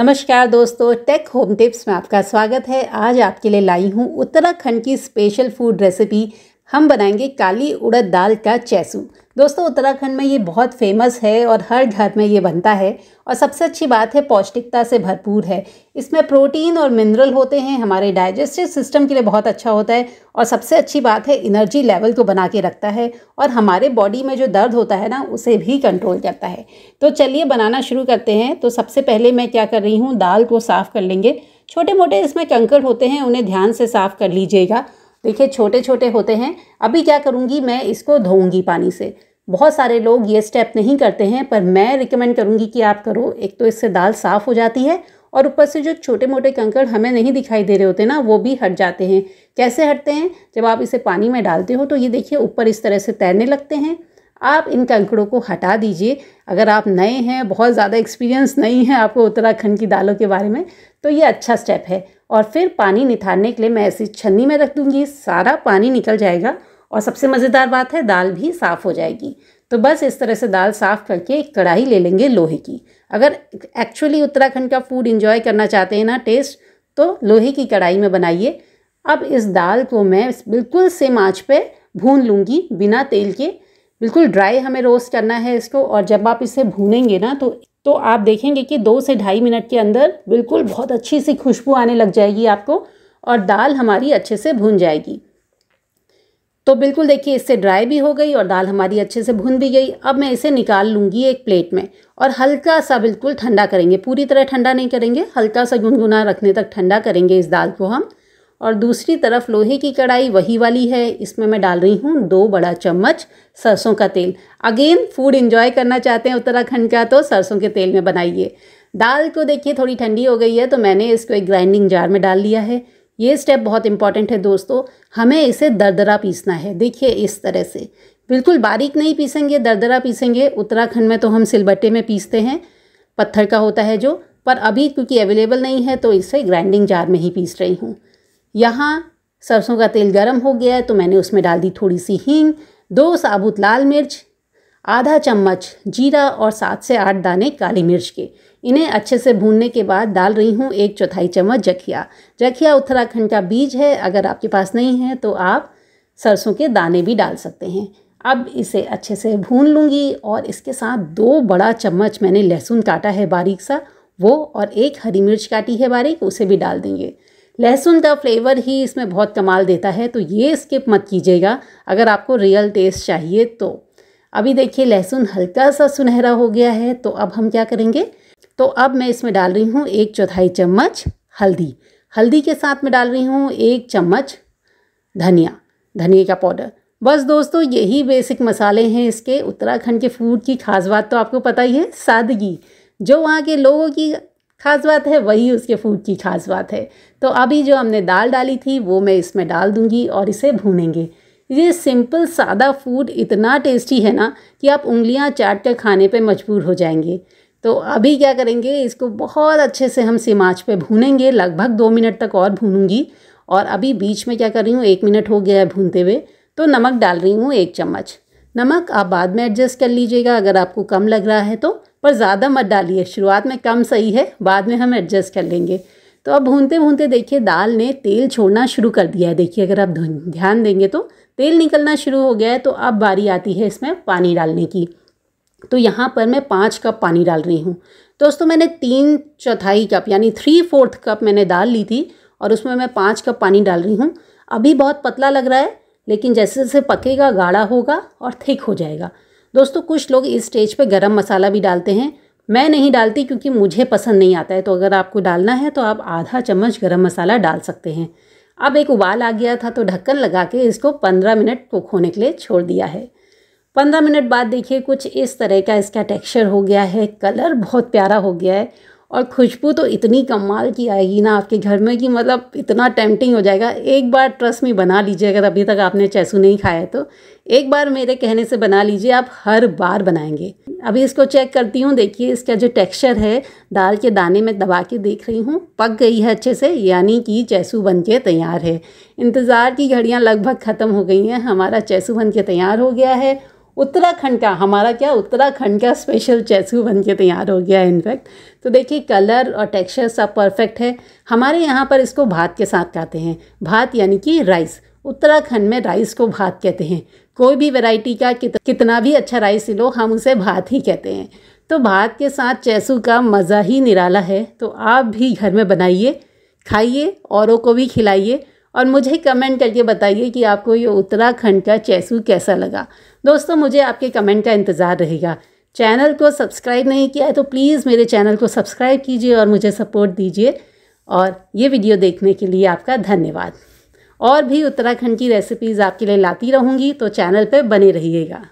नमस्कार दोस्तों take home tips में आपका स्वागत है आज आपके लिए लाई हूँ उत्तराखंड की स्पेशल फूड रेसिपी हम बनाएंगे काली उड़द दाल का चैसू दोस्तों उत्तराखंड में ये बहुत फेमस है और हर घर में ये बनता है और सबसे अच्छी बात है पौष्टिकता से भरपूर है इसमें प्रोटीन और मिनरल होते हैं हमारे डाइजेस्टिव सिस्टम के लिए बहुत अच्छा होता है और सबसे अच्छी बात है एनर्जी लेवल को बना के रखता है और हमारे बॉडी में जो दर्द होता है ना उसे भी कंट्रोल करता है तो चलिए बनाना शुरू करते हैं तो सबसे पहले मैं क्या कर रही हूँ दाल को साफ़ कर लेंगे छोटे मोटे इसमें कंकड़ होते हैं उन्हें ध्यान से साफ़ कर लीजिएगा देखिए छोटे छोटे होते हैं अभी क्या करूँगी मैं इसको धोऊँगी पानी से बहुत सारे लोग ये स्टेप नहीं करते हैं पर मैं रिकमेंड करूँगी कि आप करो एक तो इससे दाल साफ़ हो जाती है और ऊपर से जो छोटे मोटे कंकड़ हमें नहीं दिखाई दे रहे होते ना वो भी हट जाते हैं कैसे हटते हैं जब आप इसे पानी में डालते हो तो ये देखिए ऊपर इस तरह से तैरने लगते हैं आप इन कंकड़ों को हटा दीजिए अगर आप नए हैं बहुत ज़्यादा एक्सपीरियंस नहीं है आपको उत्तराखंड की दालों के बारे में तो ये अच्छा स्टेप है और फिर पानी निथारने के लिए मैं ऐसी छन्नी में रख दूँगी सारा पानी निकल जाएगा और सबसे मज़ेदार बात है दाल भी साफ़ हो जाएगी तो बस इस तरह से दाल साफ़ करके एक कढ़ाई ले लेंगे लोहे की अगर एक्चुअली उत्तराखंड का फूड इंजॉय करना चाहते हैं ना टेस्ट तो लोहे की कढ़ाई में बनाइए अब इस दाल को मैं बिल्कुल सेम आँच पर भून लूँगी बिना तेल के बिल्कुल ड्राई हमें रोस्ट करना है इसको और जब आप इसे भूनेंगे ना तो तो आप देखेंगे कि दो से ढाई मिनट के अंदर बिल्कुल बहुत अच्छी सी खुशबू आने लग जाएगी आपको और दाल हमारी अच्छे से भून जाएगी तो बिल्कुल देखिए इससे ड्राई भी हो गई और दाल हमारी अच्छे से भुन भी गई अब मैं इसे निकाल लूँगी एक प्लेट में और हल्का सा बिल्कुल ठंडा करेंगे पूरी तरह ठंडा नहीं करेंगे हल्का सा गुनगुना रखने तक ठंडा करेंगे इस दाल को हम और दूसरी तरफ लोहे की कढ़ाई वही वाली है इसमें मैं डाल रही हूँ दो बड़ा चम्मच सरसों का तेल अगेन फूड इन्जॉय करना चाहते हैं उत्तराखंड का तो सरसों के तेल में बनाइए दाल को देखिए थोड़ी ठंडी हो गई है तो मैंने इसको एक ग्राइंडिंग जार में डाल लिया है ये स्टेप बहुत इंपॉर्टेंट है दोस्तों हमें इसे दरदरा पीसना है देखिए इस तरह से बिल्कुल बारीक नहीं पीसेंगे दरदरा पीसेंगे उत्तराखंड में तो हम सिलबट्टे में पीसते हैं पत्थर का होता है जो पर अभी क्योंकि अवेलेबल नहीं है तो इसे ग्राइंडिंग जार में ही पीस रही हूँ यहाँ सरसों का तेल गर्म हो गया है तो मैंने उसमें डाल दी थोड़ी सी हींग दो साबुत लाल मिर्च आधा चम्मच जीरा और सात से आठ दाने काली मिर्च के इन्हें अच्छे से भूनने के बाद डाल रही हूँ एक चौथाई चम्मच जखिया जखिया उत्तराखंड का बीज है अगर आपके पास नहीं है तो आप सरसों के दाने भी डाल सकते हैं अब इसे अच्छे से भून लूँगी और इसके साथ दो बड़ा चम्मच मैंने लहसुन काटा है बारीक सा वो और एक हरी मिर्च काटी है बारीक उसे भी डाल देंगे लहसुन का फ्लेवर ही इसमें बहुत कमाल देता है तो ये स्किप मत कीजिएगा अगर आपको रियल टेस्ट चाहिए तो अभी देखिए लहसुन हल्का सा सुनहरा हो गया है तो अब हम क्या करेंगे तो अब मैं इसमें डाल रही हूँ एक चौथाई चम्मच हल्दी हल्दी के साथ में डाल रही हूँ एक चम्मच धनिया धनिया का पाउडर बस दोस्तों यही बेसिक मसाले हैं इसके उत्तराखंड के फूड की खास बात तो आपको पता ही है सादगी जो वहाँ के लोगों की खास बात है वही उसके फूड की खास बात है तो अभी जो हमने दाल डाली थी वो मैं इसमें डाल दूँगी और इसे भूनेंगे ये सिंपल सादा फूड इतना टेस्टी है ना कि आप उंगलियां चाट कर खाने पे मजबूर हो जाएंगे तो अभी क्या करेंगे इसको बहुत अच्छे से हम सिमाच पे पर भूनेंगे लगभग दो मिनट तक और भूनूंगी और अभी बीच में क्या कर रही हूँ एक मिनट हो गया है भूनते हुए तो नमक डाल रही हूँ एक चम्मच नमक आप बाद में एडजस्ट कर लीजिएगा अगर आपको कम लग रहा है तो पर ज़्यादा मत डालिए शुरुआत में कम सही है बाद में हम एडजस्ट कर लेंगे तो अब भूनते भूनते देखिए दाल ने तेल छोड़ना शुरू कर दिया है देखिए अगर आप ध्यान देंगे तो तेल निकलना शुरू हो गया है तो अब बारी आती है इसमें पानी डालने की तो यहाँ पर मैं पाँच कप पानी डाल रही हूँ तो दोस्तों मैंने तीन चौथाई कप यानी थ्री फोर्थ कप मैंने डाल ली थी और उसमें मैं पाँच कप पानी डाल रही हूँ अभी बहुत पतला लग रहा है लेकिन जैसे जैसे पकेगा गाढ़ा होगा और थिक हो जाएगा दोस्तों कुछ लोग इस स्टेज पे गरम मसाला भी डालते हैं मैं नहीं डालती क्योंकि मुझे पसंद नहीं आता है तो अगर आपको डालना है तो आप आधा चम्मच गरम मसाला डाल सकते हैं अब एक उबाल आ गया था तो ढक्कन लगा के इसको पंद्रह मिनट को खोने के लिए छोड़ दिया है पंद्रह मिनट बाद देखिए कुछ इस तरह का इसका टेक्सचर हो गया है कलर बहुत प्यारा हो गया है और खुशबू तो इतनी कमाल की आएगी ना आपके घर में कि मतलब इतना टेम्पटिंग हो जाएगा एक बार ट्रस्ट में बना लीजिए अगर अभी तक आपने चैसू नहीं खाया है तो एक बार मेरे कहने से बना लीजिए आप हर बार बनाएंगे अभी इसको चेक करती हूँ देखिए इसका जो टेक्सचर है दाल के दाने में दबा के देख रही हूँ पक गई है अच्छे से यानी कि चैसू बन के तैयार है इंतज़ार की घड़ियाँ लगभग ख़त्म हो गई हैं हमारा चैसू बन के तैयार हो गया है उत्तराखंड का हमारा क्या उत्तराखंड का स्पेशल चैसू बन के तैयार हो गया है इनफैक्ट तो देखिए कलर और टेक्सचर सब परफेक्ट है हमारे यहाँ पर इसको भात के साथ खाते हैं भात यानी कि राइस उत्तराखंड में राइस को भात कहते हैं कोई भी वैरायटी का कित, कितना भी अच्छा राइस लो हम उसे भात ही कहते हैं तो भात के साथ चैसू का मज़ा ही निराला है तो आप भी घर में बनाइए खाइए औरों को भी खिलाइए और मुझे कमेंट करके बताइए कि आपको ये उत्तराखंड का चैसू कैसा लगा दोस्तों मुझे आपके कमेंट का इंतज़ार रहेगा चैनल को सब्सक्राइब नहीं किया है तो प्लीज़ मेरे चैनल को सब्सक्राइब कीजिए और मुझे सपोर्ट दीजिए और ये वीडियो देखने के लिए आपका धन्यवाद और भी उत्तराखंड की रेसिपीज़ आपके लिए लाती रहूँगी तो चैनल पर बने रहिएगा